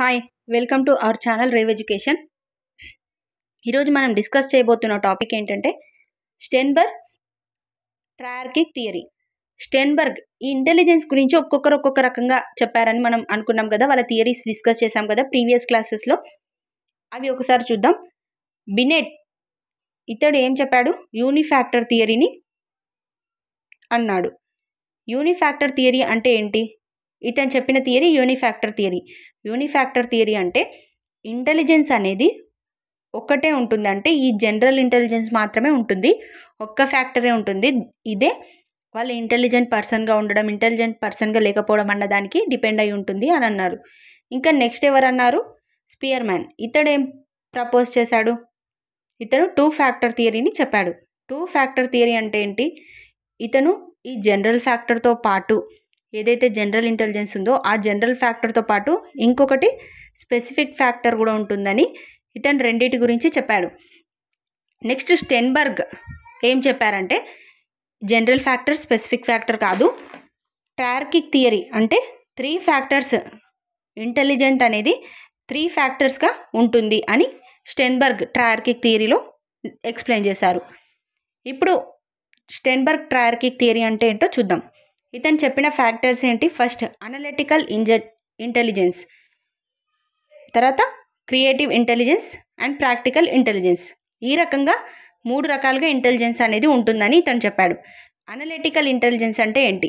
hi welcome to our channel Rev education ఈరోజు మనం discuss చేయబోతున్న టాపిక్ ఏంటంటే స్టెన్బర్గ్ ట్రయార్కిక్ థియరీ స్టెన్బర్గ్ ఈ ఇంటెలిజెన్స్ గురించి ఒక్కొక్కరు ఒక్కొక్క రకంగా చెప్పారని మనం అనుకున్నాం కదా వాళ్ళ థియరీస్ డిస్కస్ చేసాం కదా ప్రీవియస్ క్లాసెస్లో అవి ఒకసారి చూద్దాం బినెట్ ఇతడు ఏం చెప్పాడు యూనిఫ్యాక్టర్ థియరీని అన్నాడు యూనిఫ్యాక్టర్ థియరీ అంటే ఏంటి ఇతను చెప్పిన theory unifactor theory unifactor theory అంటే ఇంటెలిజెన్స్ అనేది ఒక్కటే ఉంటుంది అంటే ఈ జనరల్ ఇంటెలిజెన్స్ మాత్రమే ఉంటుంది ఒక్క ఫ్యాక్టరే ఉంటుంది ఇదే వాళ్ళు ఇంటెలిజెంట్ పర్సన్గా ఉండడం ఇంటెలిజెంట్ పర్సన్గా లేకపోవడం అన్న దానికి డిపెండ్ అయి ఉంటుంది అని అన్నారు ఇంకా నెక్స్ట్ ఎవరన్నారు స్పియర్ మ్యాన్ ఇతడు ఏం ప్రపోజ్ చేశాడు ఇతను టూ ఫ్యాక్టర్ థియరీని చెప్పాడు టూ ఫ్యాక్టర్ థియరీ అంటే ఏంటి ఇతను ఈ జనరల్ ఫ్యాక్టర్తో పాటు ఏదైతే జనరల్ ఇంటెలిజెన్స్ ఉందో ఆ జనరల్ ఫ్యాక్టర్తో పాటు ఇంకొకటి స్పెసిఫిక్ ఫ్యాక్టర్ కూడా ఉంటుందని ఇతను రెండింటి గురించి చెప్పాడు నెక్స్ట్ స్టెన్బర్గ్ ఏం చెప్పారంటే జనరల్ ఫ్యాక్టర్ స్పెసిఫిక్ ఫ్యాక్టర్ కాదు ట్రార్కిక్ థియరీ అంటే త్రీ ఫ్యాక్టర్స్ ఇంటెలిజెంట్ అనేది త్రీ ఫ్యాక్టర్స్గా ఉంటుంది అని స్టెన్బర్గ్ ట్రార్కిక్ థియరీలో ఎక్స్ప్లెయిన్ చేశారు ఇప్పుడు స్టెన్బర్గ్ ట్రార్కిక్ థియరీ అంటే ఏంటో చూద్దాం ఇతను చెప్పిన ఫ్యాక్టర్స్ ఏంటి ఫస్ట్ అనలిటికల్ ఇంజ ఇంటెలిజెన్స్ తర్వాత creative intelligence and practical intelligence ఈ రకంగా మూడు రకాలుగా ఇంటెలిజెన్స్ అనేది ఉంటుందని ఇతను చెప్పాడు అనలిటికల్ ఇంటెలిజెన్స్ అంటే ఏంటి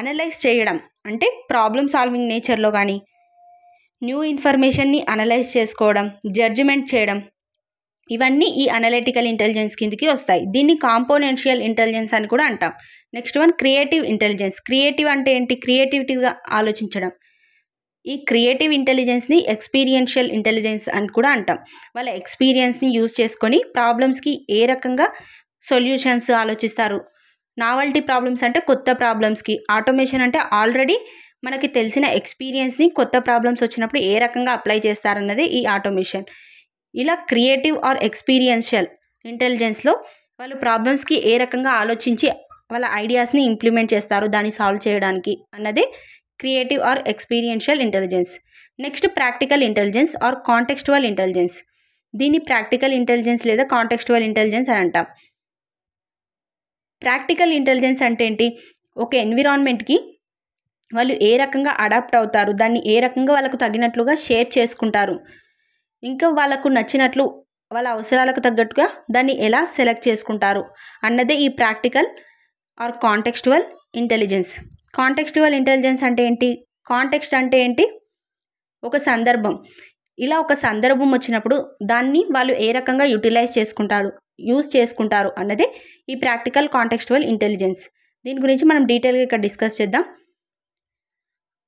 అనలైజ్ చేయడం అంటే ప్రాబ్లమ్ సాల్వింగ్ నేచర్లో కానీ న్యూ ఇన్ఫర్మేషన్ని అనలైజ్ చేసుకోవడం జడ్జిమెంట్ చేయడం ఇవన్నీ ఈ అనలిటికల్ ఇంటెలిజెన్స్ కిందకి వస్తాయి దీన్ని కాంపోనెన్షియల్ ఇంటెలిజెన్స్ అని కూడా అంటాం next one creative intelligence creative అంటే ఏంటి క్రియేటివిటీగా ఆలోచించడం ఈ క్రియేటివ్ ఇంటెలిజెన్స్ని ఎక్స్పీరియన్షియల్ ఇంటెలిజెన్స్ అని కూడా అంటాం వాళ్ళ ఎక్స్పీరియన్స్ని యూజ్ చేసుకొని ప్రాబ్లమ్స్కి ఏ రకంగా సొల్యూషన్స్ ఆలోచిస్తారు నావల్టీ ప్రాబ్లమ్స్ అంటే కొత్త ప్రాబ్లమ్స్కి ఆటోమేషన్ అంటే ఆల్రెడీ మనకి తెలిసిన ఎక్స్పీరియన్స్ని కొత్త ప్రాబ్లమ్స్ వచ్చినప్పుడు ఏ రకంగా అప్లై చేస్తారన్నది ఈ ఆటోమేషన్ ఇలా క్రియేటివ్ ఆర్ ఎక్స్పీరియన్షియల్ ఇంటెలిజెన్స్లో వాళ్ళు ప్రాబ్లమ్స్కి ఏ రకంగా ఆలోచించి వాళ్ళ ఐడియాస్ని ఇంప్లిమెంట్ చేస్తారు దాన్ని సాల్వ్ చేయడానికి అన్నదే creative or experiential intelligence next practical intelligence or contextual intelligence దీన్ని ప్రాక్టికల్ ఇంటెలిజెన్స్ లేదా కాంటెక్స్టువల్ ఇంటెలిజెన్స్ అని అంటాం ప్రాక్టికల్ ఇంటెలిజెన్స్ అంటే ఏంటి ఒక ఎన్విరాన్మెంట్కి వాళ్ళు ఏ రకంగా అడాప్ట్ అవుతారు దాన్ని ఏ రకంగా వాళ్ళకు తగినట్లుగా షేప్ చేసుకుంటారు ఇంకా వాళ్ళకు నచ్చినట్లు వాళ్ళ అవసరాలకు తగ్గట్టుగా దాన్ని ఎలా సెలెక్ట్ చేసుకుంటారు అన్నదే ఈ practical or contextual intelligence contextual intelligence అంటే ఏంటి కాంటెక్స్ట్ అంటే ఏంటి ఒక సందర్భం ఇలా ఒక సందర్భం వచ్చినప్పుడు దాన్ని వాళ్ళు ఏ రకంగా యూటిలైజ్ చేసుకుంటారు యూజ్ చేసుకుంటారు అన్నదే ఈ ప్రాక్టికల్ కాంటెక్స్టువల్ ఇంటెలిజెన్స్ దీని గురించి మనం డీటెయిల్గా ఇక్కడ డిస్కస్ చేద్దాం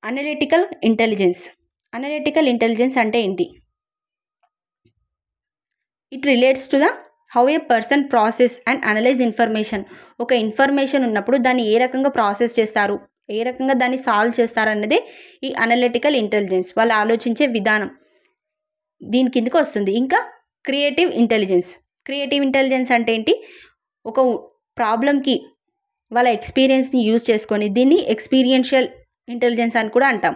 అనలిటికల్ ఇంటెలిజెన్స్ అనలిటికల్ ఇంటెలిజెన్స్ అంటే ఏంటి it relates to the how a person process and analyse information ఒక ఇన్ఫర్మేషన్ ఉన్నప్పుడు దాన్ని ఏ రకంగా ప్రాసెస్ చేస్తారు ఏ రకంగా దాన్ని సాల్వ్ చేస్తారన్నదే ఈ అనలిటికల్ ఇంటెలిజెన్స్ వాళ్ళు ఆలోచించే విధానం దీని కిందకు వస్తుంది ఇంకా క్రియేటివ్ ఇంటెలిజెన్స్ క్రియేటివ్ ఇంటెలిజెన్స్ అంటే ఏంటి ఒక ప్రాబ్లంకి వాళ్ళ ఎక్స్పీరియన్స్ని యూజ్ చేసుకొని దీన్ని ఎక్స్పీరియన్షియల్ ఇంటెలిజెన్స్ అని కూడా అంటాం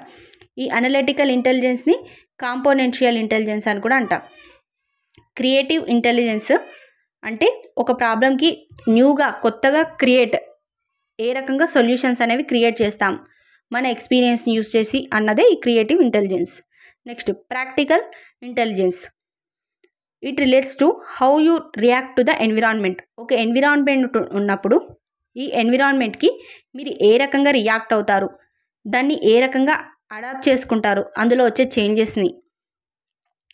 ఈ అనలిటికల్ ఇంటెలిజెన్స్ని కాంపోనెన్షియల్ ఇంటెలిజెన్స్ అని కూడా అంటాం క్రియేటివ్ ఇంటెలిజెన్స్ అంటే ఒక ప్రాబ్లంకి న్యూగా కొత్తగా క్రియేట్ ఏ రకంగా సొల్యూషన్స్ అనేవి క్రియేట్ చేస్తాం మన ఎక్స్పీరియన్స్ని యూస్ చేసి అన్నదే ఈ creative intelligence next practical intelligence it relates to how you react to the environment ఒక ఎన్విరాన్మెంట్ ఉన్నప్పుడు ఈ ఎన్విరాన్మెంట్కి మీరు ఏ రకంగా రియాక్ట్ అవుతారు దాన్ని ఏ రకంగా అడాప్ట్ చేసుకుంటారు అందులో వచ్చే చేంజెస్ని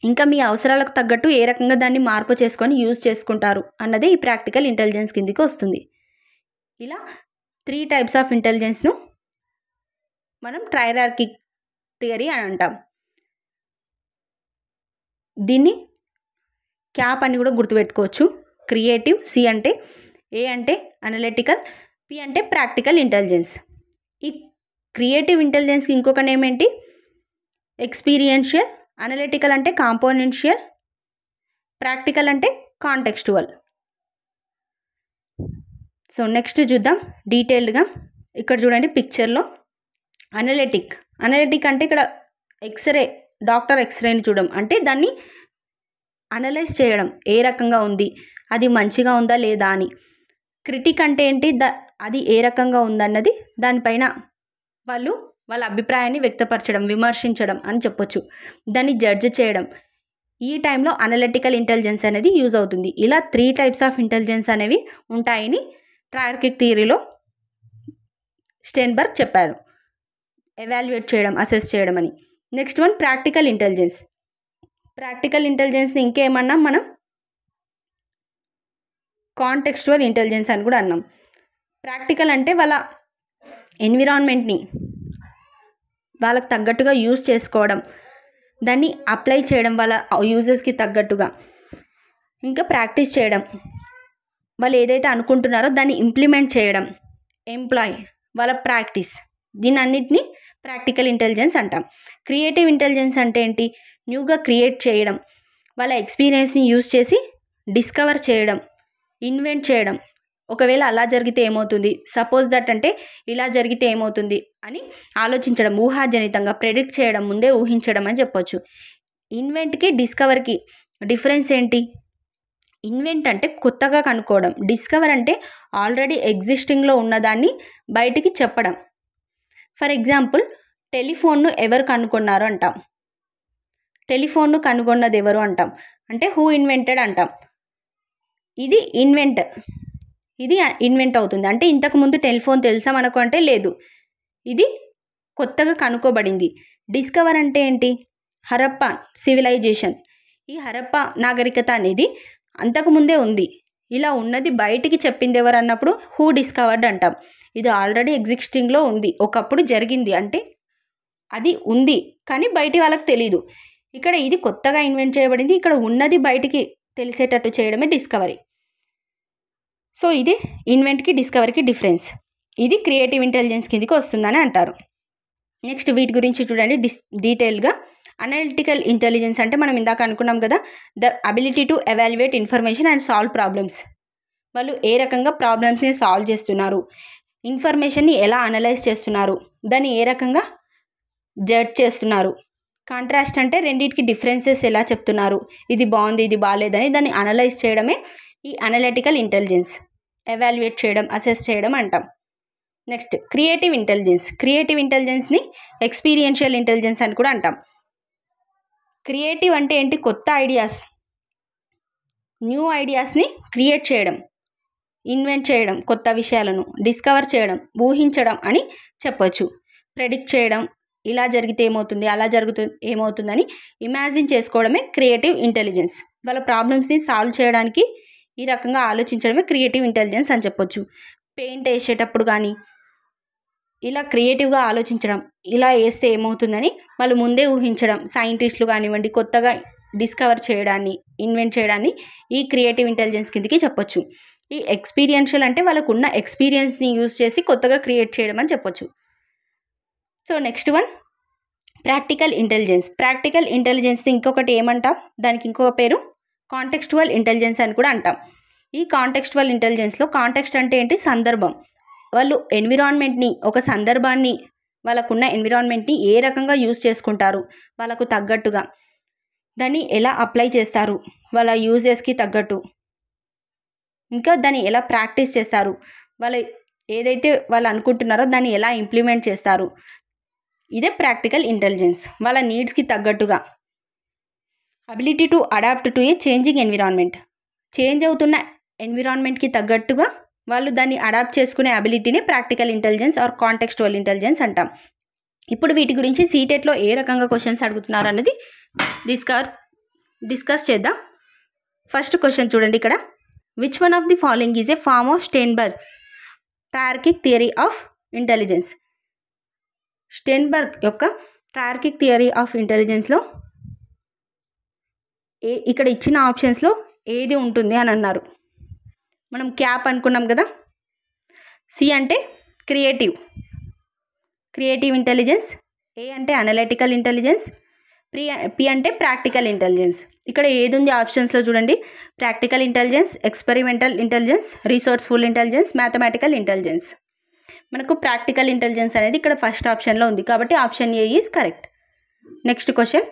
ఇంకా మీ అవసరాలకు తగ్గట్టు ఏ రకంగా దాన్ని మార్పు చేసుకొని యూజ్ చేసుకుంటారు అన్నదే ఈ ప్రాక్టికల్ ఇంటెలిజెన్స్ కిందికి వస్తుంది ఇలా త్రీ టైప్స్ ఆఫ్ ఇంటెలిజెన్స్ను మనం ట్రైరార్కిక్ థియరీ అని అంటాం దీన్ని క్యాప్ అని కూడా గుర్తుపెట్టుకోవచ్చు క్రియేటివ్ సి అంటే ఏ అంటే అనలిటికల్ పి అంటే ప్రాక్టికల్ ఇంటెలిజెన్స్ ఈ క్రియేటివ్ ఇంటెలిజెన్స్కి ఇంకొక నేమ్ ఏంటి ఎక్స్పీరియన్షియల్ అనలిటికల్ అంటే కాంపోనెన్షియల్ ప్రాక్టికల్ అంటే కాంటెక్స్టువల్ సో నెక్స్ట్ చూద్దాం డీటెయిల్డ్గా ఇక్కడ చూడండి పిక్చర్లో అనలిటిక్ అనలిటిక్ అంటే ఇక్కడ ఎక్స్రే డాక్టర్ ఎక్స్రేని చూడడం అంటే దాన్ని అనలైజ్ చేయడం ఏ రకంగా ఉంది అది మంచిగా ఉందా లేదా అని క్రిటిక్ అంటే ఏంటి ద అది ఏ రకంగా ఉందన్నది దానిపైన వాళ్ళు వాళ్ళ అభిప్రాయాన్ని వ్యక్తపరచడం విమర్శించడం అని చెప్పొచ్చు దాన్ని జడ్జ్ చేయడం ఈ టైంలో అనలిటికల్ ఇంటెలిజెన్స్ అనేది యూజ్ అవుతుంది ఇలా త్రీ టైప్స్ ఆఫ్ ఇంటెలిజెన్స్ అనేవి ఉంటాయని ట్రయర్కిక్ థియరీలో స్టెన్బర్గ్ చెప్పారు ఎవాల్యుయేట్ చేయడం అసెస్ చేయడం అని next one practical intelligence practical ఇంటెలిజెన్స్ని ఇంకేమన్నా మనం కాంటెక్స్చువల్ ఇంటెలిజెన్స్ అని కూడా అన్నాం ప్రాక్టికల్ అంటే వాళ్ళ ఎన్విరాన్మెంట్ని వాళ్ళకి తగ్గట్టుగా యూజ్ చేసుకోవడం దాన్ని అప్లై చేయడం వాళ్ళ యూజెస్కి తగ్గట్టుగా ఇంకా ప్రాక్టీస్ చేయడం వాళ్ళు ఏదైతే అనుకుంటున్నారో దాన్ని ఇంప్లిమెంట్ చేయడం ఎంప్లాయ్ వాళ్ళ ప్రాక్టీస్ దీని అన్నిటినీ ప్రాక్టికల్ ఇంటెలిజెన్స్ అంటాం క్రియేటివ్ ఇంటెలిజెన్స్ అంటే ఏంటి న్యూగా క్రియేట్ చేయడం వాళ్ళ ఎక్స్పీరియన్స్ని యూజ్ చేసి డిస్కవర్ చేయడం ఇన్వెంట్ చేయడం ఒకవేళ అలా జరిగితే ఏమవుతుంది సపోజ్ దట్ అంటే ఇలా జరిగితే ఏమవుతుంది అని ఆలోచించడం ఊహాజనితంగా ప్రెడిక్ట్ చేయడం ముందే ఊహించడం అని చెప్పొచ్చు ఇన్వెంట్కి డిస్కవర్కి డిఫరెన్స్ ఏంటి ఇన్వెంట్ అంటే కొత్తగా కనుక్కోవడం డిస్కవర్ అంటే ఆల్రెడీ ఎగ్జిస్టింగ్లో ఉన్నదాన్ని బయటికి చెప్పడం ఫర్ ఎగ్జాంపుల్ టెలిఫోన్ను ఎవరు కనుగొన్నారు అంటాం టెలిఫోన్ను కనుగొన్నది ఎవరు అంటాం అంటే హూ ఇన్వెంటెడ్ అంటాం ఇది ఇన్వెంట్ ఇది ఇన్వెంట్ అవుతుంది అంటే ఇంతకుముందు టెలిఫోన్ తెలుసా మనకు అంటే లేదు ఇది కొత్తగా కనుక్కోబడింది డిస్కవర్ అంటే ఏంటి హరప్ప సివిలైజేషన్ ఈ హరప్ప నాగరికత అనేది అంతకుముందే ఉంది ఇలా ఉన్నది బయటికి చెప్పింది ఎవరు అన్నప్పుడు హూ డిస్కవర్డ్ అంటాం ఇది ఆల్రెడీ ఎగ్జిస్టింగ్లో ఉంది ఒకప్పుడు జరిగింది అంటే అది ఉంది కానీ బయటి వాళ్ళకి తెలియదు ఇక్కడ ఇది కొత్తగా ఇన్వెంట్ చేయబడింది ఇక్కడ ఉన్నది బయటికి తెలిసేటట్టు చేయడమే డిస్కవరీ సో ఇది ఇన్వెంట్కి డిస్కవర్కి డిఫరెన్స్ ఇది క్రియేటివ్ ఇంటెలిజెన్స్ కిందకి వస్తుందని అంటారు నెక్స్ట్ వీటి గురించి చూడండి డిస్ డీటెయిల్గా అనలిటికల్ ఇంటెలిజెన్స్ అంటే మనం ఇందాక అనుకున్నాం కదా the ability to evaluate information and solve problems వాళ్ళు ఏ రకంగా ప్రాబ్లమ్స్ని సాల్వ్ చేస్తున్నారు ఇన్ఫర్మేషన్ని ఎలా అనలైజ్ చేస్తున్నారు దాన్ని ఏ రకంగా జడ్జ్ చేస్తున్నారు కాంట్రాస్ట్ అంటే రెండింటికి డిఫరెన్సెస్ ఎలా చెప్తున్నారు ఇది బాగుంది ఇది బాగాలేదని దాన్ని అనలైజ్ చేయడమే ఈ అనలిటికల్ ఇంటెలిజెన్స్ ఎవాల్యుయేట్ చేయడం అసెస్ చేయడం అంటాం నెక్స్ట్ క్రియేటివ్ ఇంటెలిజెన్స్ క్రియేటివ్ ఇంటెలిజెన్స్ని ఎక్స్పీరియన్షియల్ ఇంటెలిజెన్స్ అని కూడా అంటాం క్రియేటివ్ అంటే ఏంటి కొత్త ఐడియాస్ న్యూ ఐడియాస్ని క్రియేట్ చేయడం ఇన్వెంట్ చేయడం కొత్త విషయాలను డిస్కవర్ చేయడం ఊహించడం అని చెప్పవచ్చు ప్రెడిక్ట్ చేయడం ఇలా జరిగితే ఏమవుతుంది అలా జరుగుతు ఏమవుతుందని ఇమాజిన్ చేసుకోవడమే క్రియేటివ్ ఇంటెలిజెన్స్ వాళ్ళ ప్రాబ్లమ్స్ని సాల్వ్ చేయడానికి ఈ రకంగా ఆలోచించడమే క్రియేటివ్ ఇంటెలిజెన్స్ అని చెప్పొచ్చు పెయింట్ వేసేటప్పుడు కానీ ఇలా క్రియేటివ్గా ఆలోచించడం ఇలా వేస్తే ఏమవుతుందని వాళ్ళు ముందే ఊహించడం సైంటిస్టులు కానివ్వండి కొత్తగా డిస్కవర్ చేయడాన్ని ఇన్వెంట్ చేయడాన్ని ఈ క్రియేటివ్ ఇంటెలిజెన్స్ కిందకి చెప్పొచ్చు ఈ ఎక్స్పీరియన్షియల్ అంటే వాళ్ళకు ఉన్న ఎక్స్పీరియన్స్ని యూజ్ చేసి కొత్తగా క్రియేట్ చేయడం అని చెప్పొచ్చు so next one practical intelligence practical ఇంటెలిజెన్స్ని ఇంకొకటి ఏమంటాం దానికి ఇంకొక పేరు కాంటెక్స్టువల్ ఇంటెలిజెన్స్ అని కూడా అంటాం ఈ కాంటెక్స్టువల్ ఇంటెలిజెన్స్లో కాంటెక్స్ట్ అంటే ఏంటి సందర్భం వాళ్ళు ఎన్విరాన్మెంట్ని ఒక సందర్భాన్ని వాళ్ళకున్న ఎన్విరాన్మెంట్ని ఏ రకంగా యూజ్ చేసుకుంటారు వాళ్ళకు తగ్గట్టుగా దాన్ని ఎలా అప్లై చేస్తారు వాళ్ళ యూజెస్కి తగ్గట్టు ఇంకా దాన్ని ఎలా ప్రాక్టీస్ చేస్తారు వాళ్ళ ఏదైతే వాళ్ళు అనుకుంటున్నారో దాన్ని ఎలా ఇంప్లిమెంట్ చేస్తారు ఇదే ప్రాక్టికల్ ఇంటెలిజెన్స్ వాళ్ళ నీడ్స్కి తగ్గట్టుగా ability to adapt to a changing environment change అవుతున్న ఎన్విరాన్మెంట్కి తగ్గట్టుగా వాళ్ళు దాన్ని అడాప్ట్ చేసుకునే అబిలిటీని practical intelligence or contextual intelligence అంటాం ఇప్పుడు వీటి గురించి సీటెట్లో e ఏ రకంగా క్వశ్చన్స్ అడుగుతున్నారు అన్నది డిస్కర్ డిస్కస్ చేద్దాం ఫస్ట్ క్వశ్చన్ చూడండి ఇక్కడ which one of the following is a form of Sternberg's triarchic theory of intelligence Sternberg యొక్క ట్రార్కిక్ థియరీ ఆఫ్ ఇంటెలిజెన్స్లో ఏ ఇక్కడ ఇచ్చిన ఆప్షన్స్లో ఏది ఉంటుంది అని అన్నారు మనం క్యాప్ అనుకున్నాం కదా సి అంటే క్రియేటివ్ క్రియేటివ్ ఇంటెలిజెన్స్ ఏ అంటే అనలిటికల్ ఇంటెలిజెన్స్ ప్రి పి అంటే ప్రాక్టికల్ ఇంటెలిజెన్స్ ఇక్కడ ఏది ఉంది ఆప్షన్స్లో చూడండి practical intelligence experimental intelligence resourceful intelligence mathematical intelligence మనకు ప్రాక్టికల్ ఇంటెలిజెన్స్ అనేది ఇక్కడ ఫస్ట్ ఆప్షన్లో ఉంది కాబట్టి option A is correct next question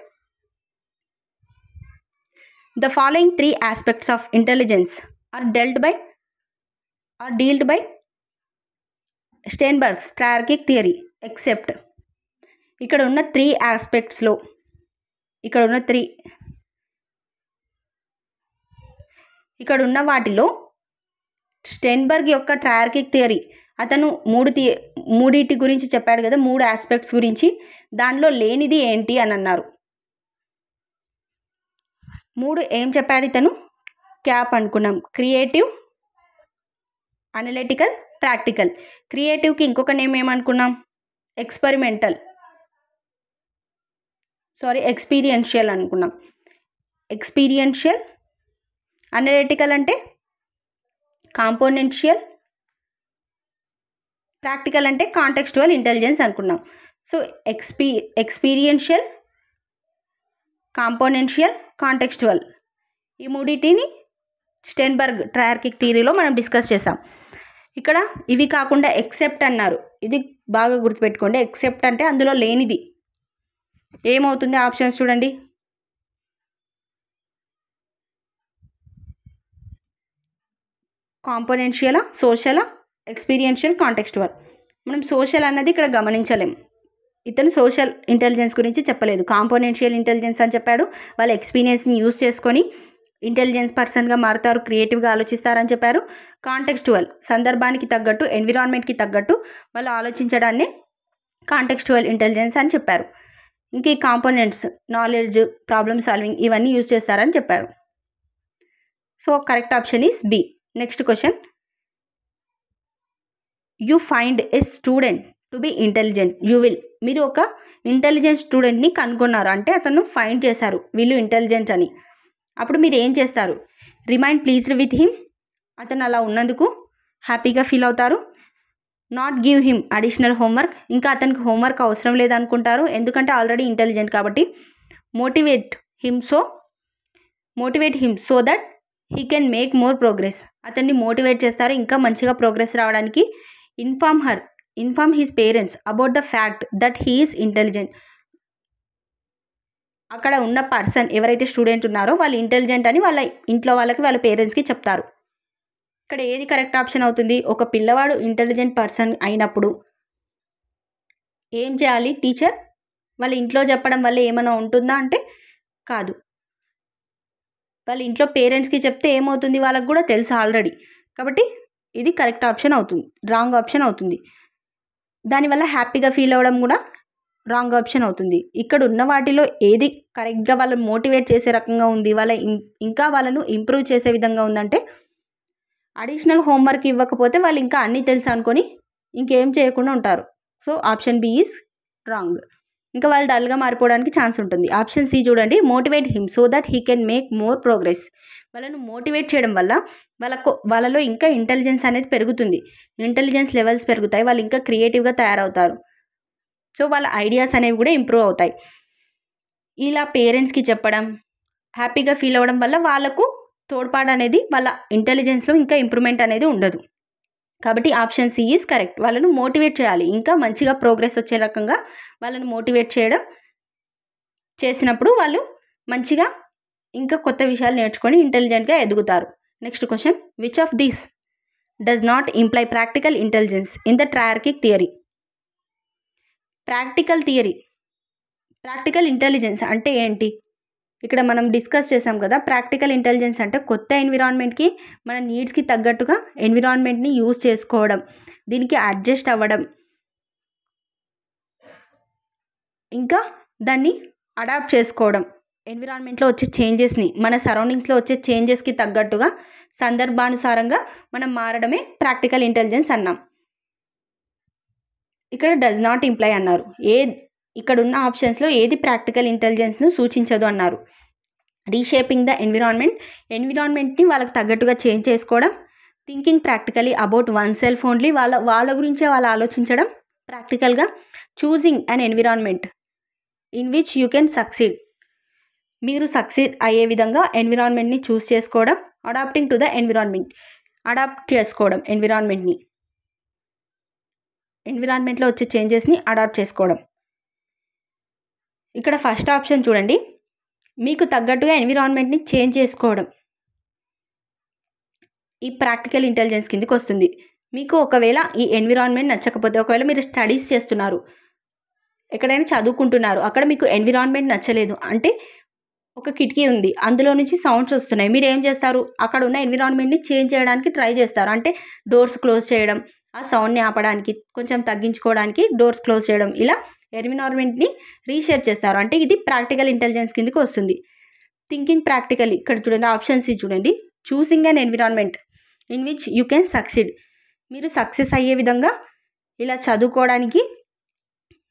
the following three aspects of intelligence are dealt by are dealt by Sternberg's triarchic theory except ఇక్కడ ఉన్న three ఆస్పెక్ట్స్లో ఇక్కడ ఉన్న త్రీ ఇక్కడ ఉన్న వాటిలో స్టెన్బర్గ్ యొక్క ట్రయార్కిక్ థియరీ అతను మూడు మూడిటి గురించి చెప్పాడు కదా మూడు ఆస్పెక్ట్స్ గురించి దానిలో లేనిది ఏంటి అని అన్నారు మూడు ఏం చెప్పాడు ఇతను క్యాప్ అనుకున్నాం క్రియేటివ్ అనలిటికల్ ప్రాక్టికల్ క్రియేటివ్కి ఇంకొక నేమ్ ఏమనుకున్నాం ఎక్స్పెరిమెంటల్ సారీ ఎక్స్పీరియన్షియల్ అనుకున్నాం ఎక్స్పీరియన్షియల్ అనలిటికల్ అంటే కాంపోనెన్షియల్ ప్రాక్టికల్ అంటే కాంటెక్స్టువల్ ఇంటెలిజెన్స్ అనుకున్నాం సో ఎక్స్పీ ఎక్స్పీరియన్షియల్ కాంపోనెన్షియల్ కాంటెక్స్టువల్ ఈ మూడిటిని స్టెన్బర్గ్ ట్రయార్కిక్ థీరీలో మనం డిస్కస్ చేసాం ఇక్కడ ఇవి కాకుండా ఎక్సెప్ట్ అన్నారు ఇది బాగా గుర్తుపెట్టుకోండి ఎక్సెప్ట్ అంటే అందులో లేనిది ఏమవుతుంది ఆప్షన్స్ చూడండి కాంపోనెన్షియలా సోషలా ఎక్స్పీరియన్షియల్ కాంటెక్స్టువల్ మనం సోషల్ అన్నది ఇక్కడ గమనించలేం ఇతను సోషల్ ఇంటెలిజెన్స్ గురించి చెప్పలేదు కాంపోనెన్షియల్ ఇంటెలిజెన్స్ అని చెప్పాడు వాళ్ళ ఎక్స్పీరియన్స్ని యూజ్ చేసుకొని ఇంటెలిజెన్స్ పర్సన్గా మారుతారు క్రియేటివ్గా ఆలోచిస్తారని చెప్పారు కాంటెక్స్టువల్ సందర్భానికి తగ్గట్టు ఎన్విరాన్మెంట్కి తగ్గట్టు వాళ్ళు ఆలోచించడాన్ని కాంటెక్స్టువల్ ఇంటెలిజెన్స్ అని చెప్పారు ఇంక ఈ కాంపోనెంట్స్ నాలెడ్జ్ ప్రాబ్లమ్ సాల్వింగ్ ఇవన్నీ యూజ్ చేస్తారని చెప్పారు so correct option is B next question you find a student to be intelligent you will మీరు ఒక ఇంటెలిజెంట్ స్టూడెంట్ని కనుగొన్నారు అంటే అతను ఫైండ్ చేశారు వీళ్ళు ఇంటెలిజెంట్ అని అప్పుడు మీరు ఏం చేస్తారు రిమైండ్ ప్లీజ్డ్ విత్ హిమ్ అతను అలా ఉన్నందుకు హ్యాపీగా ఫీల్ అవుతారు not give him additional homework ఇంకా అతనికి హోంవర్క్ అవసరం లేదనుకుంటారు ఎందుకంటే ఆల్రెడీ ఇంటెలిజెంట్ కాబట్టి motivate him so motivate him so that he can make more progress అతన్ని మోటివేట్ చేస్తారు ఇంకా మంచిగా ప్రోగ్రెస్ రావడానికి inform her inform his parents about the fact that he is intelligent అక్కడ ఉన్న పర్సన్ ఎవరైతే స్టూడెంట్ ఉన్నారో వాళ్ళు ఇంటెలిజెంట్ అని వాళ్ళ ఇంట్లో వాళ్ళకి వాళ్ళ పేరెంట్స్కి చెప్తారు ఇక్కడ ఏది కరెక్ట్ ఆప్షన్ అవుతుంది ఒక పిల్లవాడు ఇంటెలిజెంట్ పర్సన్ అయినప్పుడు ఏం చేయాలి టీచర్ వాళ్ళ ఇంట్లో చెప్పడం వల్ల ఏమైనా ఉంటుందా అంటే కాదు వాళ్ళ ఇంట్లో పేరెంట్స్కి చెప్తే ఏమవుతుంది వాళ్ళకి కూడా తెలుసు ఆల్రెడీ కాబట్టి ఇది కరెక్ట్ ఆప్షన్ అవుతుంది రాంగ్ ఆప్షన్ అవుతుంది దానివల్ల హ్యాపీగా ఫీల్ అవ్వడం కూడా రాంగ్ ఆప్షన్ అవుతుంది ఇక్కడ ఉన్న వాటిలో ఏది కరెక్ట్గా వాళ్ళని మోటివేట్ చేసే రకంగా ఉంది వాళ్ళ ఇంకా వాళ్ళను ఇంప్రూవ్ చేసే విధంగా ఉందంటే అడిషనల్ హోంవర్క్ ఇవ్వకపోతే వాళ్ళు ఇంకా అన్నీ తెలుసు అనుకొని ఇంకేం చేయకుండా ఉంటారు so option B is wrong ఇంకా వాళ్ళు డల్గా మారిపోవడానికి ఛాన్స్ ఉంటుంది ఆప్షన్ సి చూడండి motivate him so that he can make more progress వాళ్ళను మోటివేట్ చేయడం వల్ల వాళ్ళకు వాళ్ళలో ఇంకా ఇంటెలిజెన్స్ అనేది పెరుగుతుంది ఇంటెలిజెన్స్ లెవెల్స్ పెరుగుతాయి వాళ్ళు ఇంకా క్రియేటివ్గా తయారవుతారు సో వాళ్ళ ఐడియాస్ అనేవి కూడా ఇంప్రూవ్ అవుతాయి ఇలా పేరెంట్స్కి చెప్పడం హ్యాపీగా ఫీల్ అవ్వడం వల్ల వాళ్ళకు తోడ్పాటు అనేది వాళ్ళ ఇంటెలిజెన్స్లో ఇంకా ఇంప్రూవ్మెంట్ అనేది ఉండదు కాబట్టి ఆప్షన్ సి ఈజ్ కరెక్ట్ వాళ్ళను మోటివేట్ చేయాలి ఇంకా మంచిగా ప్రోగ్రెస్ వచ్చే రకంగా వాళ్ళను మోటివేట్ చేయడం చేసినప్పుడు వాళ్ళు మంచిగా ఇంకా కొత్త విషయాలు నేర్చుకొని ఇంటెలిజెంట్గా ఎదుగుతారు next question which of these does not imply practical intelligence in the triarchic theory practical theory practical intelligence అంటే ఏంటి ఇక్కడ మనం డిస్కస్ చేసాం కదా ప్రాక్టికల్ ఇంటెలిజెన్స్ అంటే కొత్త ఎన్విరాన్మెంట్కి మన నీడ్స్కి తగ్గట్టుగా ఎన్విరాన్మెంట్ని యూజ్ చేసుకోవడం దీనికి అడ్జస్ట్ అవ్వడం ఇంకా దాన్ని అడాప్ట్ చేసుకోవడం ఎన్విరాన్మెంట్లో వచ్చే చేంజెస్ని మన సరౌండింగ్స్లో వచ్చే చేంజెస్కి తగ్గట్టుగా సందర్భానుసారంగా మనం మారడమే ప్రాక్టికల్ ఇంటెలిజెన్స్ అన్నాం ఇక్కడ డస్ నాట్ ఇంప్లై అన్నారు ఏ ఇక్కడ ఉన్న ఆప్షన్స్లో ఏది ప్రాక్టికల్ ఇంటెలిజెన్స్ను సూచించదు అన్నారు రీషేపింగ్ ద ఎన్విరాన్మెంట్ ఎన్విరాన్మెంట్ని వాళ్ళకి తగ్గట్టుగా చేంజ్ చేసుకోవడం thinking practically about oneself only వాళ్ళ వాళ్ళ గురించే వాళ్ళు ఆలోచించడం ప్రాక్టికల్గా choosing an environment in which you can succeed మీరు సక్సెస్ అయ్యే విధంగా ఎన్విరాన్మెంట్ని చూస్ చేసుకోవడం adapting to the environment adapt చేసుకోవడం ఎన్విరాన్మెంట్ని ఎన్విరాన్మెంట్లో వచ్చే చేంజెస్ని అడాప్ట్ చేసుకోవడం ఇక్కడ ఫస్ట్ ఆప్షన్ చూడండి మీకు తగ్గట్టుగా ఎన్విరాన్మెంట్ని చేంజ్ చేసుకోవడం ఈ ప్రాక్టికల్ ఇంటెలిజెన్స్ కిందకి వస్తుంది మీకు ఒకవేళ ఈ ఎన్విరాన్మెంట్ నచ్చకపోతే ఒకవేళ మీరు స్టడీస్ చేస్తున్నారు ఎక్కడైనా చదువుకుంటున్నారు అక్కడ మీకు ఎన్విరాన్మెంట్ నచ్చలేదు అంటే ఒక కిటికీ ఉంది అందులో నుంచి సౌండ్స్ వస్తున్నాయి మీరు ఏం చేస్తారు అక్కడ ఉన్న ఎన్విరాన్మెంట్ని చేంజ్ చేయడానికి ట్రై చేస్తారు అంటే డోర్స్ క్లోజ్ చేయడం ఆ సౌండ్ని ఆపడానికి కొంచెం తగ్గించుకోవడానికి డోర్స్ క్లోజ్ చేయడం ఇలా ఎన్విరాన్మెంట్ని రీషేర్ చేస్తారు అంటే ఇది ప్రాక్టికల్ ఇంటెలిజెన్స్ కిందకి వస్తుంది థింకింగ్ ప్రాక్టికల్ ఇక్కడ చూడండి ఆప్షన్స్ చూడండి choosing and environment in which you can succeed మీరు సక్సెస్ అయ్యే విధంగా ఇలా చదువుకోవడానికి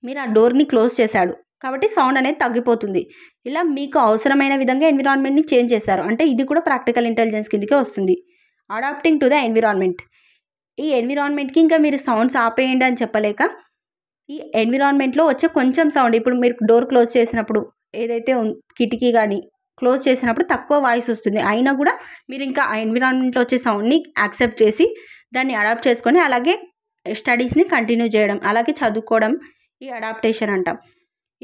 మీరు ఆ డోర్ని క్లోజ్ చేశాడు కాబట్టి సౌండ్ అనేది తగ్గిపోతుంది ఇలా మీకు అవసరమైన విధంగా ఎన్విరాన్మెంట్ని చేంజ్ చేస్తారు అంటే ఇది కూడా ప్రాక్టికల్ ఇంటెలిజెన్స్ కిందకే వస్తుంది అడాప్టింగ్ టు ద ఎన్విరాన్మెంట్ ఈ ఎన్విరాన్మెంట్కి ఇంకా మీరు సౌండ్స్ ఆపేయండి అని చెప్పలేక ఈ ఎన్విరాన్మెంట్లో వచ్చే కొంచెం సౌండ్ ఇప్పుడు మీరు డోర్ క్లోజ్ చేసినప్పుడు ఏదైతే కిటికీ కానీ క్లోజ్ చేసినప్పుడు తక్కువ వాయిస్ వస్తుంది అయినా కూడా మీరు ఇంకా ఆ ఎన్విరాన్మెంట్లో వచ్చే సౌండ్ని యాక్సెప్ట్ చేసి దాన్ని అడాప్ట్ చేసుకొని అలాగే స్టడీస్ని కంటిన్యూ చేయడం అలాగే చదువుకోవడం ఈ అడాప్టేషన్ అంటాం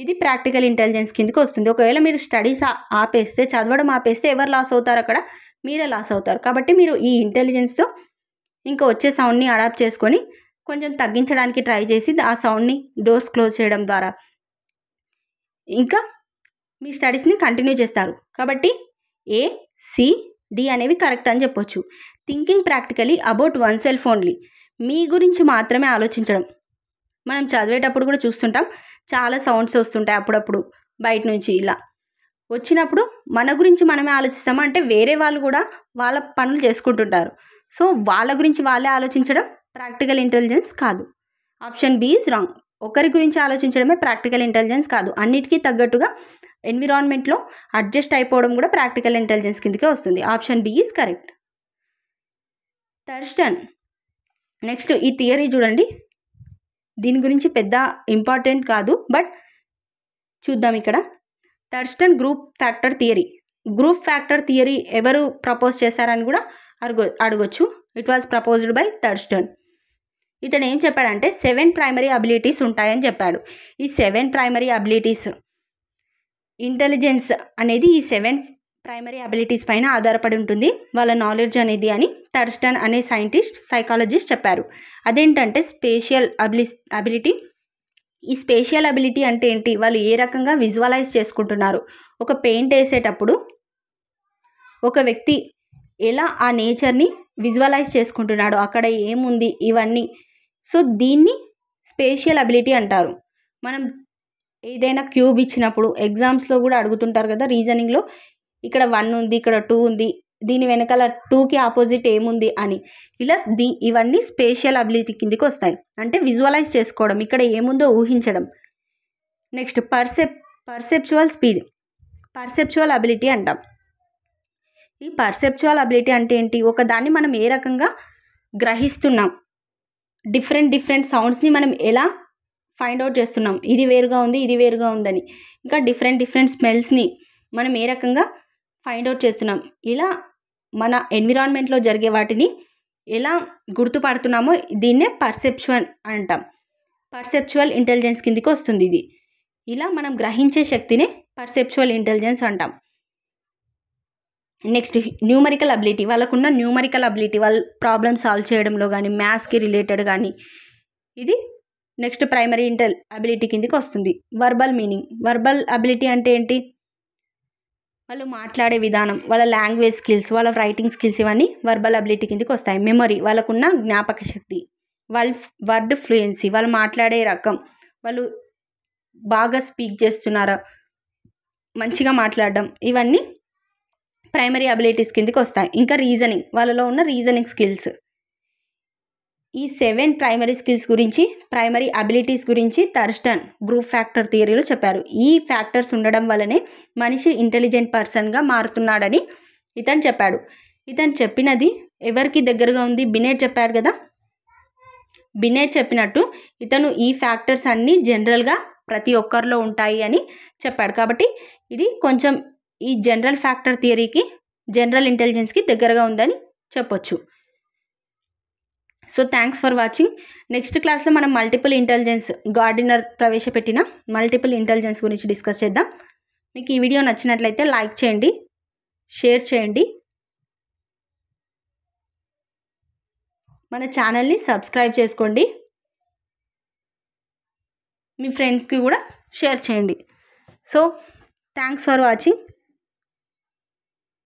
ఇది ప్రాక్టికల్ ఇంటెలిజెన్స్ కిందకి వస్తుంది ఒకవేళ మీరు స్టడీస్ ఆపేస్తే చదవడం ఆపేస్తే ఎవరు లాస్ అవుతారు అక్కడ మీరే లాస్ అవుతారు కాబట్టి మీరు ఈ ఇంటెలిజెన్స్తో ఇంకా వచ్చే సౌండ్ని అడాప్ట్ చేసుకొని కొంచెం తగ్గించడానికి ట్రై చేసి ఆ సౌండ్ని డోర్స్ క్లోజ్ చేయడం ద్వారా ఇంకా మీ స్టడీస్ని కంటిన్యూ చేస్తారు కాబట్టి ఏ సి డి అనేవి కరెక్ట్ అని చెప్పొచ్చు thinking practically about oneself only మీ గురించి మాత్రమే ఆలోచించడం మనం చదివేటప్పుడు కూడా చూస్తుంటాం చాలా సౌండ్స్ వస్తుంటాయి అప్పుడప్పుడు బయట నుంచి ఇలా వచ్చినప్పుడు మన గురించి మనమే ఆలోచిస్తామా అంటే వేరే వాళ్ళు కూడా వాళ్ళ పనులు చేసుకుంటుంటారు సో వాళ్ళ గురించి వాళ్ళే ఆలోచించడం ప్రాక్టికల్ ఇంటెలిజెన్స్ కాదు ఆప్షన్ బి ఈజ్ రాంగ్ ఒకరి గురించి ఆలోచించడమే ప్రాక్టికల్ ఇంటెలిజెన్స్ కాదు అన్నిటికీ తగ్గట్టుగా ఎన్విరాన్మెంట్లో అడ్జస్ట్ అయిపోవడం కూడా ప్రాక్టికల్ ఇంటెలిజెన్స్ కిందకే వస్తుంది option B is correct Thurstone next ఈ థియరీ చూడండి దీని గురించి పెద్ద ఇంపార్టెంట్ కాదు బట్ చూద్దాం ఇక్కడ Thurstone group factor theory group factor theory ఎవరు ప్రపోజ్ చేశారని కూడా అడుగు అడగొచ్చు it was proposed by Thurstone ఇతను ఏం చెప్పాడంటే సెవెన్ ప్రైమరీ అబిలిటీస్ ఉంటాయని చెప్పాడు ఈ సెవెన్ ప్రైమరీ అబిలిటీస్ ఇంటెలిజెన్స్ అనేది ఈ సెవెన్ ప్రైమరీ అబిలిటీస్ పైన ఆధారపడి ఉంటుంది వాళ్ళ నాలెడ్జ్ అనేది అని థర్స్టన్ అనే సైంటిస్ట్ సైకాలజిస్ట్ చెప్పారు అదేంటంటే స్పేషియల్ అబిలి అబిలిటీ ఈ స్పేషియల్ అబిలిటీ అంటే ఏంటి వాళ్ళు ఏ రకంగా విజువలైజ్ చేసుకుంటున్నారు ఒక పెయింట్ వేసేటప్పుడు ఒక వ్యక్తి ఎలా ఆ నేచర్ని విజువలైజ్ చేసుకుంటున్నాడు అక్కడ ఏముంది ఇవన్నీ సో దీన్ని స్పేషియల్ అబిలిటీ అంటారు మనం ఏదైనా క్యూబ్ ఇచ్చినప్పుడు ఎగ్జామ్స్లో కూడా అడుగుతుంటారు కదా రీజనింగ్లో ఇక్కడ వన్ ఉంది ఇక్కడ టూ ఉంది దీని వెనకాల టూకి ఆపోజిట్ ఏముంది అని ఇలా దీ ఇవన్నీ స్పేషియల్ అబిలిటీ కిందికి వస్తాయి అంటే విజువలైజ్ చేసుకోవడం ఇక్కడ ఏముందో ఊహించడం next perceptual perceptual speed perceptual ability అంటాం ఈ పర్సెప్చువల్ అబిలిటీ అంటే ఏంటి ఒకదాన్ని మనం ఏ రకంగా గ్రహిస్తున్నాం డిఫరెంట్ డిఫరెంట్ సౌండ్స్ని మనం ఎలా ఫైండ్ అవుట్ చేస్తున్నాం ఇది వేరుగా ఉంది ఇది వేరుగా ఉందని ఇంకా డిఫరెంట్ డిఫరెంట్ స్మెల్స్ని మనం ఏ రకంగా ఫైండ్ అవుట్ చేస్తున్నాం ఇలా మన ఎన్విరాన్మెంట్లో జరిగే వాటిని ఎలా గుర్తుపడుతున్నామో దీన్నే పర్సెప్చువల్ అంటాం పర్సెప్చువల్ ఇంటెలిజెన్స్ కిందికి వస్తుంది ఇది ఇలా మనం గ్రహించే శక్తిని పర్సెప్చువల్ ఇంటెలిజెన్స్ అంటాం నెక్స్ట్ న్యూమరికల్ అబిలిటీ వాళ్ళకున్న న్యూమరికల్ అబిలిటీ వాళ్ళు ప్రాబ్లమ్ సాల్వ్ చేయడంలో కానీ మ్యాథ్స్కి రిలేటెడ్ కానీ ఇది నెక్స్ట్ ప్రైమరీ ఇంటెల్ అబిలిటీ కిందికి వస్తుంది వర్బల్ మీనింగ్ వర్బల్ అబిలిటీ అంటే ఏంటి వాళ్ళు మాట్లాడే విధానం వాళ్ళ లాంగ్వేజ్ స్కిల్స్ వాళ్ళ రైటింగ్ స్కిల్స్ ఇవన్నీ వర్బల్ అబిలిటీ కిందకి వస్తాయి మెమొరీ వాళ్ళకున్న జ్ఞాపక శక్తి వాళ్ళ వర్డ్ ఫ్లూయెన్సీ వాళ్ళు మాట్లాడే రకం వాళ్ళు బాగా స్పీక్ చేస్తున్నారా మంచిగా మాట్లాడడం ఇవన్నీ ప్రైమరీ అబిలిటీస్ కిందకి వస్తాయి ఇంకా రీజనింగ్ వాళ్ళలో ఉన్న రీజనింగ్ స్కిల్స్ ఈ సెవెన్ ప్రైమరీ స్కిల్స్ గురించి ప్రైమరీ అబిలిటీస్ గురించి థర్స్టన్ గ్రూప్ ఫ్యాక్టర్ థియరీలో చెప్పారు ఈ ఫ్యాక్టర్స్ ఉండడం వల్లనే మనిషి ఇంటెలిజెంట్ పర్సన్గా మారుతున్నాడని ఇతను చెప్పాడు ఇతను చెప్పినది ఎవరికి దగ్గరగా ఉంది బినేట్ చెప్పారు కదా బినేట్ చెప్పినట్టు ఇతను ఈ ఫ్యాక్టర్స్ అన్నీ జనరల్గా ప్రతి ఒక్కరిలో ఉంటాయి అని చెప్పాడు కాబట్టి ఇది కొంచెం ఈ జనరల్ ఫ్యాక్టర్ థియరీకి జనరల్ ఇంటెలిజెన్స్కి దగ్గరగా ఉందని చెప్పొచ్చు so thanks for watching next క్లాస్లో మనం మల్టిపుల్ ఇంటెలిజెన్స్ గార్డినర్ ప్రవేశపెట్టిన మల్టిపుల్ ఇంటెలిజెన్స్ గురించి డిస్కస్ చేద్దాం మీకు ఈ వీడియో నచ్చినట్లయితే లైక్ చేయండి షేర్ చేయండి మన ఛానల్ని సబ్స్క్రైబ్ చేసుకోండి మీ ఫ్రెండ్స్కి కూడా షేర్ చేయండి సో థ్యాంక్స్ ఫర్ వాచింగ్